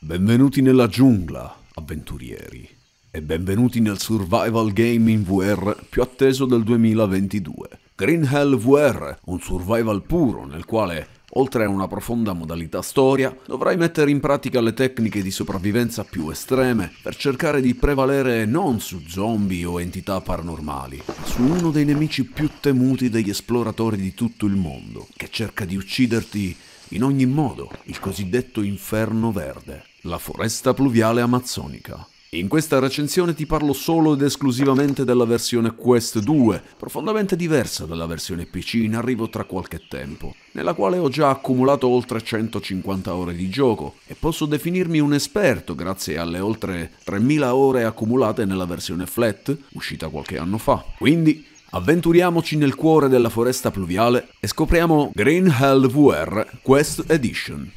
Benvenuti nella giungla, avventurieri, e benvenuti nel survival game in VR più atteso del 2022. Green Hell VR, un survival puro nel quale Oltre a una profonda modalità storia, dovrai mettere in pratica le tecniche di sopravvivenza più estreme per cercare di prevalere non su zombie o entità paranormali, ma su uno dei nemici più temuti degli esploratori di tutto il mondo, che cerca di ucciderti in ogni modo, il cosiddetto inferno verde. La foresta pluviale amazzonica. In questa recensione ti parlo solo ed esclusivamente della versione Quest 2, profondamente diversa dalla versione PC in arrivo tra qualche tempo, nella quale ho già accumulato oltre 150 ore di gioco e posso definirmi un esperto grazie alle oltre 3000 ore accumulate nella versione flat, uscita qualche anno fa. Quindi Avventuriamoci nel cuore della foresta pluviale e scopriamo Green Hell VR Quest Edition.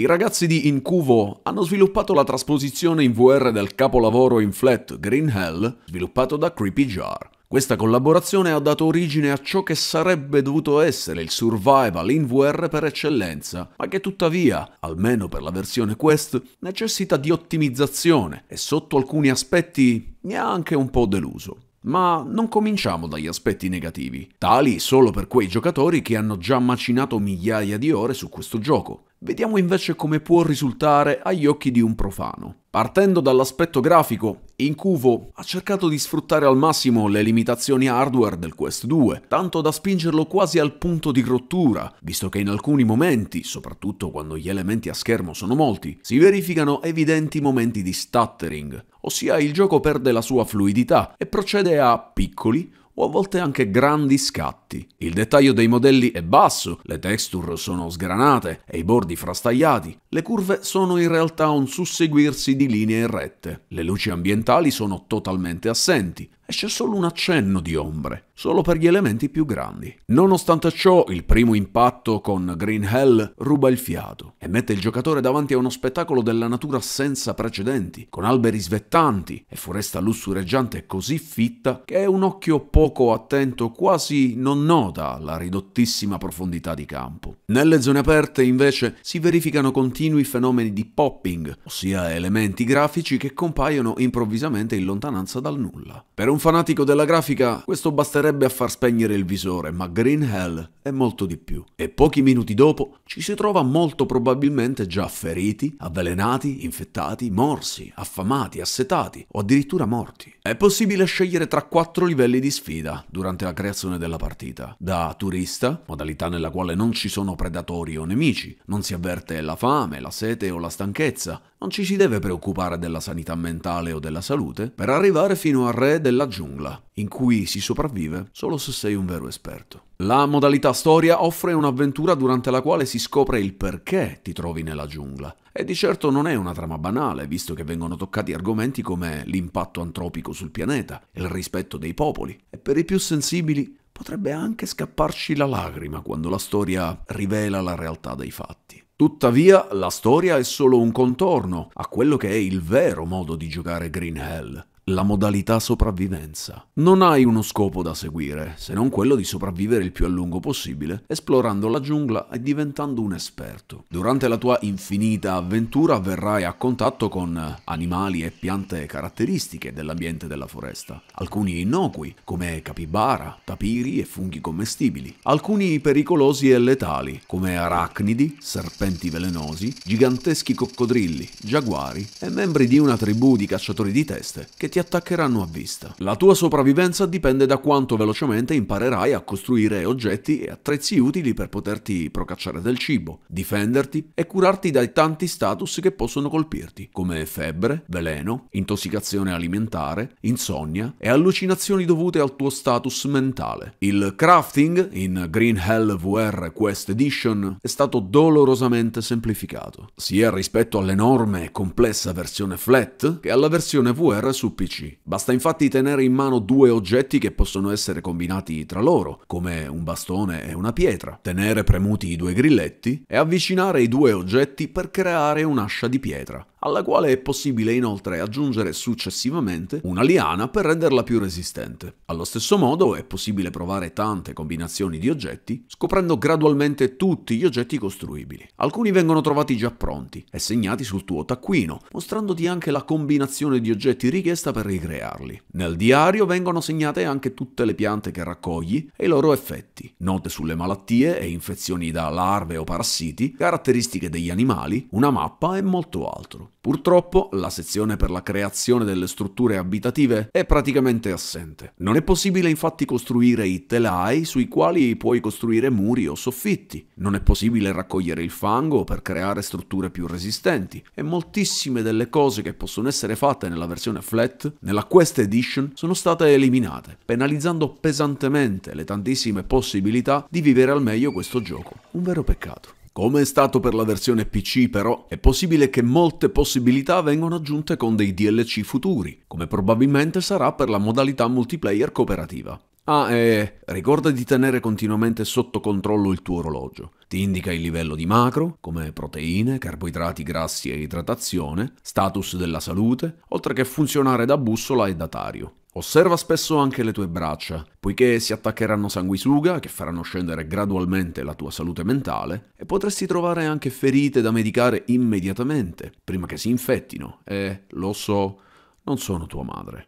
I ragazzi di Incuvo hanno sviluppato la trasposizione in VR del capolavoro in flat Green Hell, sviluppato da Creepy Jar. Questa collaborazione ha dato origine a ciò che sarebbe dovuto essere il survival in VR per eccellenza, ma che tuttavia, almeno per la versione Quest, necessita di ottimizzazione e sotto alcuni aspetti mi ha anche un po' deluso. Ma non cominciamo dagli aspetti negativi, tali solo per quei giocatori che hanno già macinato migliaia di ore su questo gioco. Vediamo invece come può risultare agli occhi di un profano. Partendo dall'aspetto grafico, Incuvo ha cercato di sfruttare al massimo le limitazioni hardware del Quest 2, tanto da spingerlo quasi al punto di rottura, visto che in alcuni momenti, soprattutto quando gli elementi a schermo sono molti, si verificano evidenti momenti di stuttering, ossia il gioco perde la sua fluidità e procede a piccoli o a volte anche grandi scatti. Il dettaglio dei modelli è basso, le texture sono sgranate e i bordi frastagliati, le curve sono in realtà un susseguirsi di linee rette, le luci ambientali sono totalmente assenti e c'è solo un accenno di ombre solo per gli elementi più grandi. Nonostante ciò, il primo impatto con Green Hell ruba il fiato e mette il giocatore davanti a uno spettacolo della natura senza precedenti, con alberi svettanti e foresta lussureggiante così fitta che un occhio poco attento quasi non nota la ridottissima profondità di campo. Nelle zone aperte, invece, si verificano continui fenomeni di popping, ossia elementi grafici che compaiono improvvisamente in lontananza dal nulla. Per un fanatico della grafica, questo basterebbe basterebbe a far spegnere il visore, ma Green Hell è molto di più. E pochi minuti dopo ci si trova molto probabilmente già feriti, avvelenati, infettati, morsi, affamati, assetati o addirittura morti. È possibile scegliere tra quattro livelli di sfida durante la creazione della partita. Da turista, modalità nella quale non ci sono predatori o nemici, non si avverte la fame, la sete o la stanchezza, non ci si deve preoccupare della sanità mentale o della salute, per arrivare fino al re della giungla, in cui si sopravvive solo se sei un vero esperto. La modalità storia offre un'avventura durante la quale si scopre il perché ti trovi nella giungla. E di certo non è una trama banale, visto che vengono toccati argomenti come l'impatto antropico sul pianeta, il rispetto dei popoli, e per i più sensibili potrebbe anche scapparci la lacrima quando la storia rivela la realtà dei fatti. Tuttavia, la storia è solo un contorno a quello che è il vero modo di giocare Green Hell, la modalità sopravvivenza. Non hai uno scopo da seguire, se non quello di sopravvivere il più a lungo possibile, esplorando la giungla e diventando un esperto. Durante la tua infinita avventura verrai a contatto con animali e piante caratteristiche dell'ambiente della foresta, alcuni innocui, come capibara, tapiri e funghi commestibili, alcuni pericolosi e letali, come arachnidi, serpenti velenosi, giganteschi coccodrilli, giaguari e membri di una tribù di cacciatori di teste che ti attaccheranno a vista. La tua sopravvivenza dipende da quanto velocemente imparerai a costruire oggetti e attrezzi utili per poterti procacciare del cibo, difenderti e curarti dai tanti status che possono colpirti, come febbre, veleno, intossicazione alimentare, insonnia e allucinazioni dovute al tuo status mentale. Il crafting in Green Hell VR Quest Edition è stato dolorosamente semplificato, sia rispetto all'enorme e complessa versione flat che alla versione VR su PC semplici. Basta infatti tenere in mano due oggetti che possono essere combinati tra loro, come un bastone e una pietra, tenere premuti i due grilletti e avvicinare i due oggetti per creare un'ascia di pietra alla quale è possibile inoltre aggiungere successivamente una liana per renderla più resistente. Allo stesso modo è possibile provare tante combinazioni di oggetti, scoprendo gradualmente tutti gli oggetti costruibili. Alcuni vengono trovati già pronti e segnati sul tuo taccuino, mostrandoti anche la combinazione di oggetti richiesta per ricrearli. Nel diario vengono segnate anche tutte le piante che raccogli e i loro effetti, note sulle malattie e infezioni da larve o parassiti, caratteristiche degli animali, una mappa e molto altro. Purtroppo la sezione per la creazione delle strutture abitative è praticamente assente. Non è possibile infatti costruire i telai sui quali puoi costruire muri o soffitti, non è possibile raccogliere il fango per creare strutture più resistenti e moltissime delle cose che possono essere fatte nella versione flat, nella Quest Edition, sono state eliminate, penalizzando pesantemente le tantissime possibilità di vivere al meglio questo gioco. Un vero peccato. Come è stato per la versione PC però, è possibile che molte possibilità vengano aggiunte con dei DLC futuri, come probabilmente sarà per la modalità multiplayer cooperativa. Ah, e ricorda di tenere continuamente sotto controllo il tuo orologio. Ti indica il livello di macro, come proteine, carboidrati, grassi e idratazione, status della salute, oltre che funzionare da bussola e datario. Osserva spesso anche le tue braccia, poiché si attaccheranno sanguisuga che faranno scendere gradualmente la tua salute mentale e potresti trovare anche ferite da medicare immediatamente, prima che si infettino e, lo so, non sono tua madre.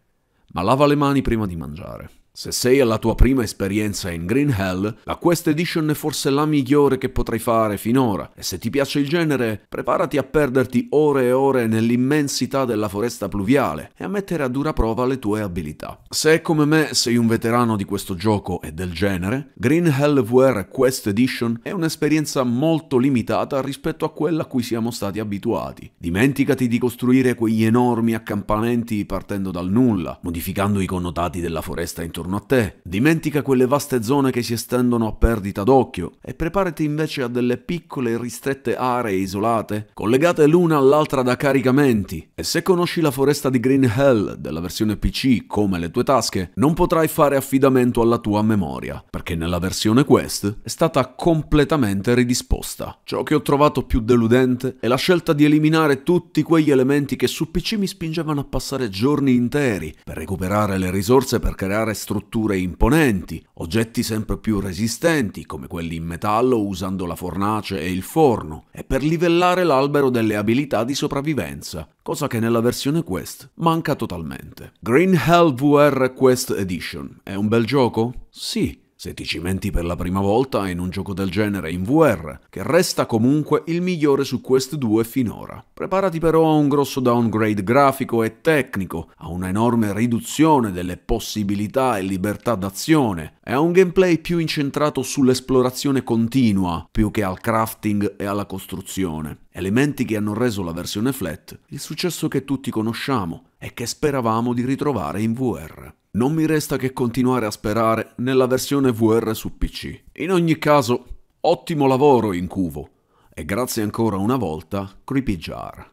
Ma lava le mani prima di mangiare. Se sei alla tua prima esperienza in Green Hell, la Quest Edition è forse la migliore che potrai fare finora, e se ti piace il genere, preparati a perderti ore e ore nell'immensità della foresta pluviale e a mettere a dura prova le tue abilità. Se come me sei un veterano di questo gioco e del genere, Green Hell VR Quest Edition è un'esperienza molto limitata rispetto a quella a cui siamo stati abituati. Dimenticati di costruire quegli enormi accampamenti partendo dal nulla, modificando i connotati della foresta intorno attorno a te. Dimentica quelle vaste zone che si estendono a perdita d'occhio e preparati invece a delle piccole e ristrette aree isolate, collegate l'una all'altra da caricamenti. E se conosci la foresta di Green Hell della versione PC come le tue tasche, non potrai fare affidamento alla tua memoria, perché nella versione Quest è stata completamente ridisposta. Ciò che ho trovato più deludente è la scelta di eliminare tutti quegli elementi che su PC mi spingevano a passare giorni interi per recuperare le risorse per creare strutture strutture imponenti, oggetti sempre più resistenti come quelli in metallo usando la fornace e il forno, e per livellare l'albero delle abilità di sopravvivenza, cosa che nella versione Quest manca totalmente. Green Hell VR Quest Edition è un bel gioco? Sì, se ti cimenti per la prima volta in un gioco del genere in VR, che resta comunque il migliore su Quest 2 finora. Preparati però a un grosso downgrade grafico e tecnico, a un'enorme riduzione delle possibilità e libertà d'azione, e a un gameplay più incentrato sull'esplorazione continua, più che al crafting e alla costruzione elementi che hanno reso la versione flat il successo che tutti conosciamo e che speravamo di ritrovare in VR. Non mi resta che continuare a sperare nella versione VR su PC. In ogni caso, ottimo lavoro in cuvo e grazie ancora una volta Creepy Jar.